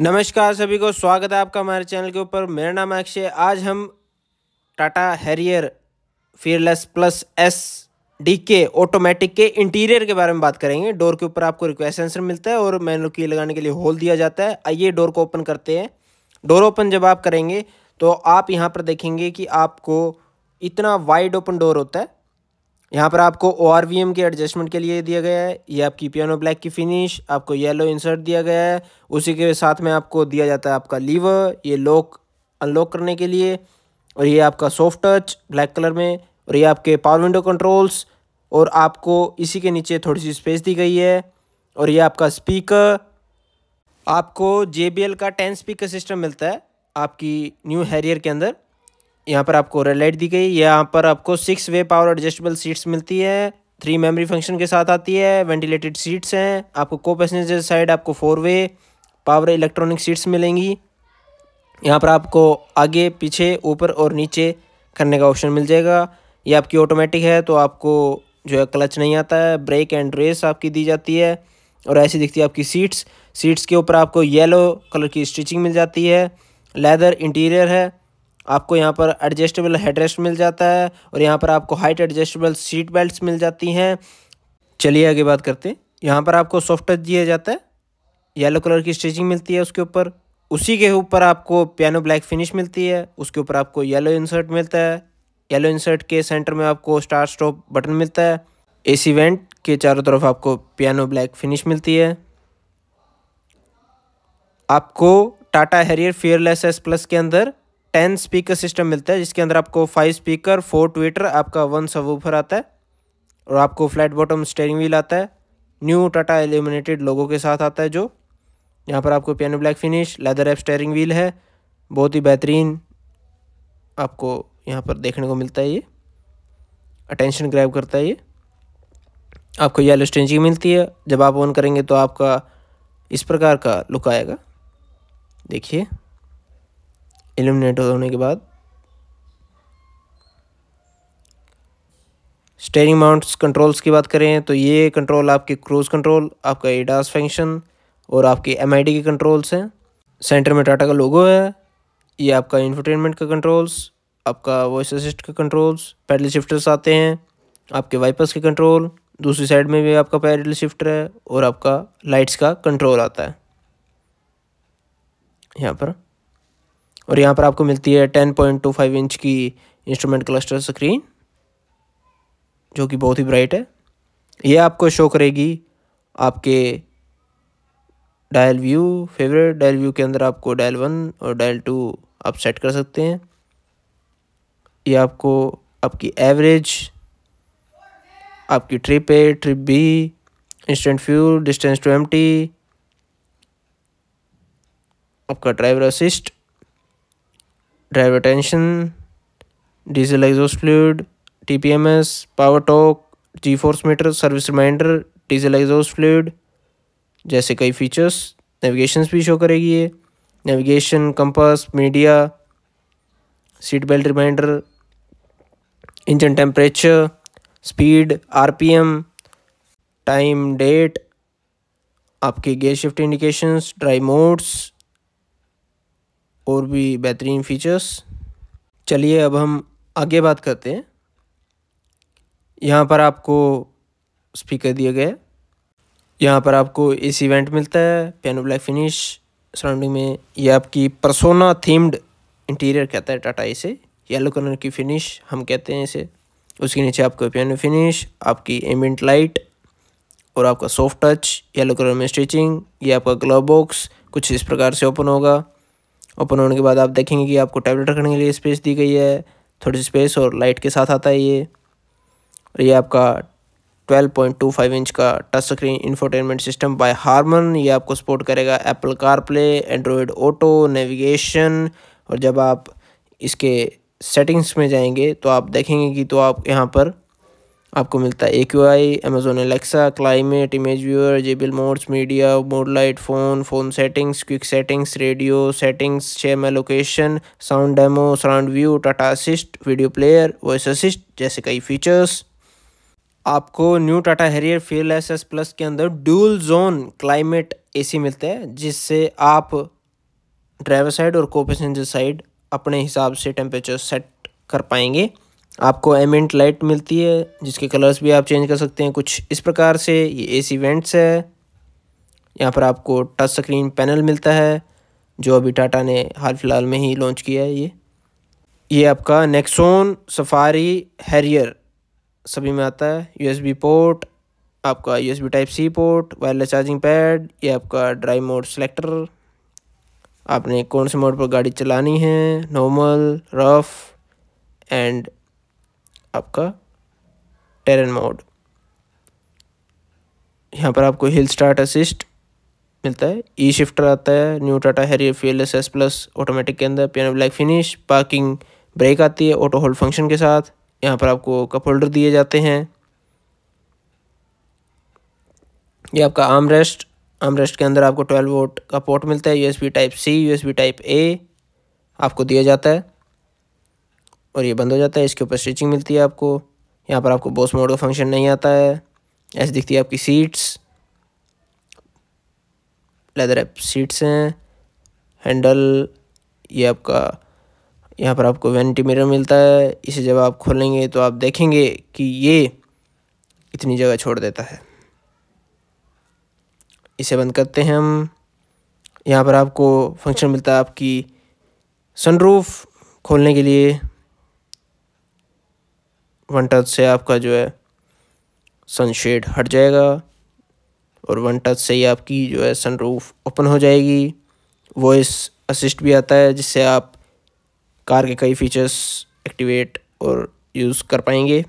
नमस्कार सभी को स्वागत है आपका हमारे चैनल के ऊपर मेरा नाम अक्षय आज हम Tata Harrier Fearless plus S D के ऑटोमेटिक के इंटीरियर के बारे में बात करेंगे डोर के ऊपर आपको रिक्वेस्ट आंसर मिलता है और मैनुअल की लगाने के लिए होल दिया जाता है आइए डोर को ओपन करते हैं डोर ओपन जब आप करेंगे तो आप यहाँ पर देखेंगे कि आपको इतना वाइड ओपन डोर होता है यहाँ पर आपको ओ के एडजस्टमेंट के लिए दिया गया है ये आपकी पियानो ब्लैक की फिनिश आपको येलो इंसर्ट दिया गया है उसी के साथ में आपको दिया जाता है आपका लीवर ये लॉक अनलॉक करने के लिए और ये आपका सॉफ्ट टच ब्लैक कलर में और ये आपके पावर विंडो कंट्रोल्स और आपको इसी के नीचे थोड़ी सी स्पेस दी गई है और ये आपका स्पीकर आपको जे का टेन स्पीकर सिस्टम मिलता है आपकी न्यू हैरियर के अंदर यहाँ पर आपको रेड लाइट दी गई यहाँ पर आपको six way power adjustable seats मिलती है थ्री मेमोरी फंक्शन के साथ आती है वेंटिलेटेड सीट्स हैं आपको को पैसेंजर साइड आपको four way power electronic seats मिलेंगी यहाँ पर आपको आगे पीछे ऊपर और नीचे करने का ऑप्शन मिल जाएगा ये आपकी ऑटोमेटिक है तो आपको जो है क्लच नहीं आता है ब्रेक एंड रेस आपकी दी जाती है और ऐसी दिखती है आपकी सीट्स सीट्स के ऊपर आपको येलो कलर की स्टिचिंग मिल जाती है लेदर इंटीरियर है आपको यहाँ पर एडजस्टेबल हेडरेस्ट मिल जाता है और यहाँ पर आपको हाइट एडजस्टेबल सीट बेल्ट मिल जाती हैं चलिए आगे बात करते हैं यहाँ पर आपको सॉफ्ट टच दिया जाता है येलो कलर की स्टिचिंग मिलती है उसके ऊपर उसी के ऊपर आपको पियानो ब्लैक फिनिश मिलती है उसके ऊपर आपको येलो इंसर्ट मिलता है येलो इंसर्ट के सेंटर में आपको स्टार स्टॉप बटन मिलता है सी वेंट के चारों तरफ आपको पियानो ब्लैक फिनिश मिलती है आपको Tata Harrier Fearless S plus के अंदर टेन स्पीकर सिस्टम मिलता है जिसके अंदर आपको फाइव स्पीकर फोर ट्विटर आपका वन सबवूफर आता है और आपको फ्लैट बॉटम स्टेयरिंग व्हील आता है न्यू टाटा एलिमिनेटेड लोगों के साथ आता है जो यहाँ पर आपको पियानो ब्लैक फिनिश लेदर एप स्टेयरिंग व्हील है बहुत ही बेहतरीन आपको यहाँ पर देखने को मिलता है ये अटेंशन ग्रैब करता है ये आपको येलो स्टेंजिंग मिलती है जब आप ऑन करेंगे तो आपका इस प्रकार का लुक आएगा देखिए एलिमिनेट होने के बाद स्टेयरिंग माउंट्स कंट्रोल्स की बात करें तो ये कंट्रोल आपके क्रूज़ कंट्रोल आपका एडास फंक्शन और आपके एम के कंट्रोल्स हैं सेंटर में टाटा का लोगो है ये आपका इंफरटेनमेंट का कंट्रोल्स आपका वॉइस असिस्ट का कंट्रोल्स पैडल शिफ्टर्स आते हैं आपके वाइपर्स के कंट्रोल दूसरी साइड में भी आपका पैडल शिफ्टर है और आपका लाइट्स का कंट्रोल आता है यहाँ पर और यहाँ पर आपको मिलती है ten point two five inch की इंस्ट्रूमेंट क्लस्टर स्क्रीन जो कि बहुत ही ब्राइट है यह आपको शो करेगी आपके dial view favourite dial view के अंदर आपको डायल वन और डायल टू आप सेट कर सकते हैं यह आपको आपकी एवरेज आपकी trip A trip B instant fuel distance to M आपका driver assist driver tension diesel exhaust fluid TPMS power torque G force meter service reminder diesel exhaust fluid जैसे कई फीचर्स नेविगेशन भी शो करेगी ये navigation compass media seat belt reminder engine temperature speed RPM time date आपके gear shift indications drive modes और भी बेहतरीन features चलिए अब हम आगे बात करते हैं यहाँ पर आपको स्पीकर दिए गए यहाँ पर आपको इस इवेंट मिलता है पियानो ब्लैक फिनिश सराउंडिंग में ये आपकी परसोना थीम्ड इंटीरियर कहता है टाटा इसे येलो कलर की फिनिश हम कहते हैं इसे उसके नीचे आपको पियानो फिनिश आपकी एमेंट लाइट और आपका सॉफ्ट टच येलो कलर में स्टिचिंग ये आपका ग्लव बॉक्स कुछ इस प्रकार से ओपन होगा ओपन होने के बाद आप देखेंगे कि आपको टैबलेट रखने के लिए स्पेस दी गई है थोड़ी स्पेस और लाइट के साथ आता है ये और ये आपका 12.25 इंच का touch screen infotainment system by Harman ये आपको सपोर्ट करेगा Apple CarPlay Android auto navigation और जब आप इसके सेटिंग्स में जाएंगे तो आप देखेंगे कि तो आप यहाँ पर आपको मिलता है A Q I Amazon Alexa climate image viewer JBL modes media mode light phone phone settings quick settings radio settings शेम allocation sound demo surround view Tata assist video player voice assist जैसे कई फीचर्स आपको new Tata Harrier feel S S plus के अंदर dual zone climate A C मिलते हैं जिससे आप ड्राइवर साइड और को पैसेंजर साइड अपने हिसाब से टेम्परेचर सेट कर पाएंगे आपको एमेंट लाइट मिलती है जिसके कलर्स भी आप चेंज कर सकते हैं कुछ इस प्रकार से ये ए सी वेंट्स है यहाँ पर आपको टच स्क्रीन पैनल मिलता है जो अभी टाटा ने हाल फिलहाल में ही लॉन्च किया है ये ये आपका नेक्सोन सफारी हैरियर सभी में आता है यूएसबी पोर्ट आपका USB type C port wireless charging pad ये आपका ड्राइव मोड सेलेक्टर आपने कौन से मोड पर गाड़ी चलानी है नॉर्मल रफ एंड आपका टेरन मोड यहाँ पर आपको हिल स्टार्ट असिस्ट मिलता है ई e शिफ्टर आता है new Tata Harrier fuel S S plus automatic के अंदर piano black finish parking brake आती है ऑटो होल्ड फंक्शन के साथ यहाँ पर आपको कप होल्डर दिए जाते हैं ये आपका आर्म रेस्ट आर्म रेस्ट के अंदर आपको ट्वेल्व वोट का पोर्ट मिलता है USB type C USB type A आपको दिया जाता है और ये बंद हो जाता है इसके ऊपर स्टिचिंग मिलती है आपको यहाँ पर आपको बॉस मोड का फंक्शन नहीं आता है ऐसे दिखती है आपकी सीट्स लेदर एप सीट्स हैं हैंडल ये आपका यहाँ पर आपको वेंटी मिरर मिलता है इसे जब आप खोलेंगे तो आप देखेंगे कि ये इतनी जगह छोड़ देता है इसे बंद करते हैं हम यहाँ पर आपको फंक्शन मिलता है आपकी सनरूफ खोलने के लिए वन टच से आपका जो है सनशेड हट जाएगा और वन टच से ही आपकी जो है सनरूफ ओपन हो जाएगी वॉइस असिस्ट भी आता है जिससे आप कार के कई फीचर्स एक्टिवेट और यूज़ कर पाएंगे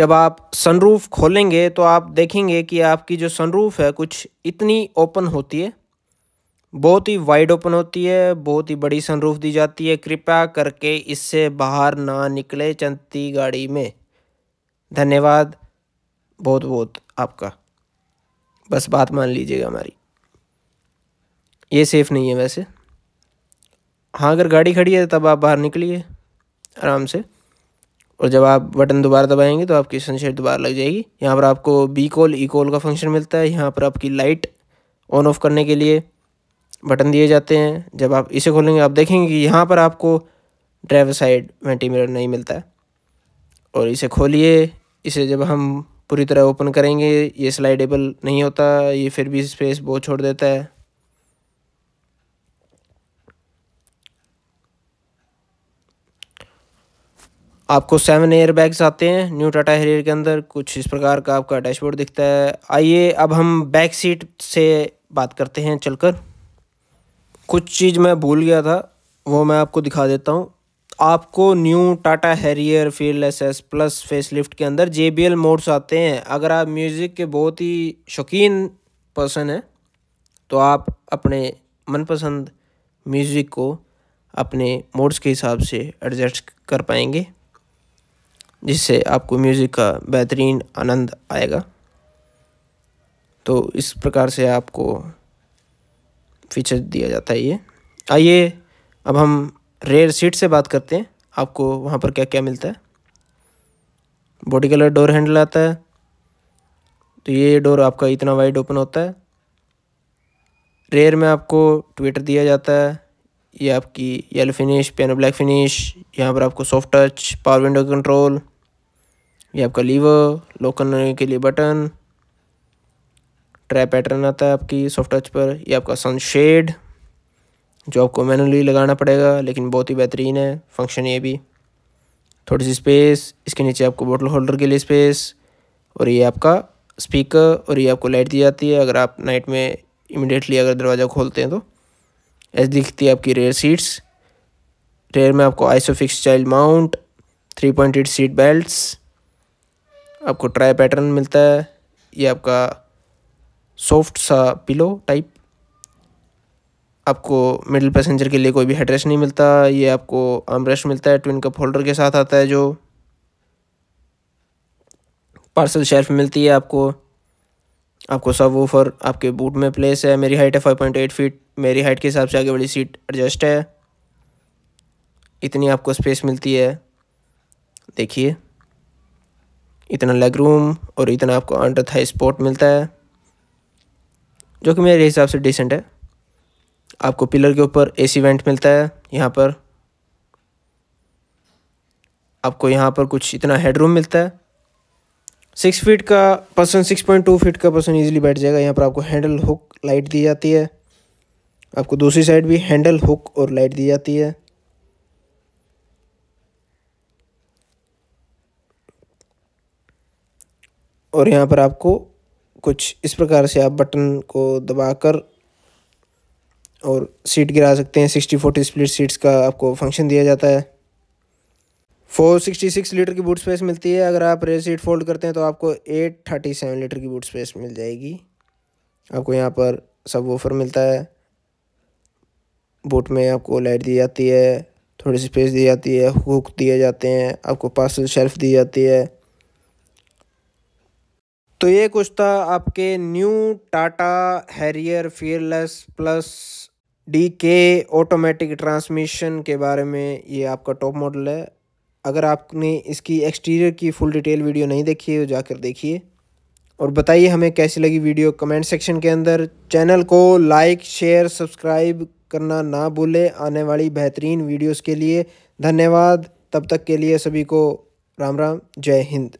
जब आप सनरूफ खोलेंगे तो आप देखेंगे कि आपकी जो सनरूफ है कुछ इतनी ओपन होती है बहुत ही वाइड ओपन होती है बहुत ही बड़ी सनरूफ दी जाती है कृपया करके इससे बाहर ना निकले चलती गाड़ी में धन्यवाद बहुत बहुत आपका बस बात मान लीजिएगा हमारी ये सेफ़ नहीं है वैसे हाँ अगर गाड़ी खड़ी है तब आप बाहर निकलिए आराम से और जब आप बटन दोबारा दबाएंगे तो आपकी सनशेड दोबारा लग जाएगी यहाँ पर आपको बी कॉल ई कॉल का फंक्शन मिलता है यहाँ पर आपकी लाइट ऑन ऑफ करने के लिए बटन दिए जाते हैं जब आप इसे खोलेंगे आप देखेंगे कि यहाँ पर आपको ड्राइवर साइड वेंटी मिरर नहीं मिलता है और इसे खोलिए इसे जब हम पूरी तरह ओपन करेंगे ये स्लाइडेबल नहीं होता ये फिर भी स्पेस बहुत छोड़ देता है आपको सेवन एयर बैग्स आते हैं न्यू टाटा हेरियर के अंदर कुछ इस प्रकार का आपका डैशबोर्ड दिखता है आइए अब हम बैक सीट से बात करते हैं चलकर कुछ चीज़ मैं भूल गया था वो मैं आपको दिखा देता हूँ आपको new Tata Harrier Fearless S plus facelift के अंदर जे बी एल मोड्स आते हैं अगर आप म्यूज़िक के बहुत ही शौकीन पर्सन हैं तो आप अपने मनपसंद म्यूज़िक को अपने मोड्स के हिसाब से एडजस्ट कर पाएंगे जिससे आपको म्यूज़िक का बेहतरीन आनंद आएगा तो इस प्रकार से आपको फीचर दिया जाता है ये आइए अब हम रेयर सीट से बात करते हैं आपको वहाँ पर क्या क्या मिलता है बॉडी कलर डोर हैंडल आता है तो ये डोर आपका इतना वाइड ओपन होता है रेयर में आपको ट्विटर दिया जाता है ये आपकी yellow finish piano black finish यहाँ पर आपको soft touch power window control ये आपका लीवर लॉक करने के लिए बटन ट्रैप पैटर्न आता है आपकी सॉफ्ट टच पर ये आपका सनशेड जो आपको मैनुअली लगाना पड़ेगा लेकिन बहुत ही बेहतरीन है फंक्शन ये भी थोड़ी सी स्पेस इसके नीचे आपको बोटल होल्डर के लिए स्पेस और ये आपका स्पीकर और ये आपको लाइट दी जाती है अगर आप नाइट में इमिडिएटली अगर दरवाज़ा खोलते हैं तो ऐसी दिखती है आपकी रेयर सीट्स रेयर में आपको ISOFIX child mount three point eight seat belt आपको ट्राई पैटर्न मिलता है ये आपका सॉफ्ट सा पिलो टाइप आपको मिडिल पैसेंजर के लिए कोई भी हेडरेस्ट नहीं मिलता ये आपको आर्मरेस्ट मिलता है ट्विन कप होल्डर के साथ आता है जो पार्सल शेल्फ मिलती है आपको आपको सब वूफर आपके बूट में प्लेस है मेरी हाइट है फाइव पॉइंट एट फीट मेरी हाइट के हिसाब से आगे बड़ी सीट एडजस्ट है इतनी आपको स्पेस मिलती है देखिए इतना लेग रूम और इतना आपको अंडर थाई स्पोर्ट मिलता है जो कि मेरे हिसाब से डिसेंट है आपको पिलर के ऊपर एसी वेंट मिलता है यहाँ पर आपको यहाँ पर कुछ इतना हेडरूम मिलता है सिक्स फीट का person six point two feet का पर्सन इजीली बैठ जाएगा यहाँ पर आपको हैंडल हुक लाइट दी जाती है आपको दूसरी साइड भी हैंडल हुक और लाइट दी जाती है और यहाँ पर आपको कुछ इस प्रकार से आप बटन को दबाकर और सीट गिरा सकते हैं सिक्सटी फोर्टी स्प्लिट सीट्स का आपको फंक्शन दिया जाता है फोर सिक्सटी सिक्स लीटर की बूट स्पेस मिलती है अगर आप रेयर सीट फोल्ड करते हैं तो आपको एट थर्टी सेवन लीटर की बूट स्पेस मिल जाएगी आपको यहाँ पर सब वोफर मिलता है बूट में आपको लाइट दी जाती है थोड़ी सी स्पेस दी जाती है हुक दिए जाते हैं आपको पार्सल शेल्फ दी जाती है तो ये कुछ था आपके new Tata Harrier Fearless plus D के ऑटोमेटिक ट्रांसमिशन के बारे में ये आपका टॉप मॉडल है अगर आपने इसकी एक्सटीरियर की फुल डिटेल वीडियो नहीं देखी है तो जाकर देखिए और बताइए हमें कैसी लगी वीडियो कमेंट सेक्शन के अंदर चैनल को लाइक शेयर सब्सक्राइब करना ना भूलें आने वाली बेहतरीन वीडियोस के लिए धन्यवाद तब तक के लिए सभी को राम राम जय हिंद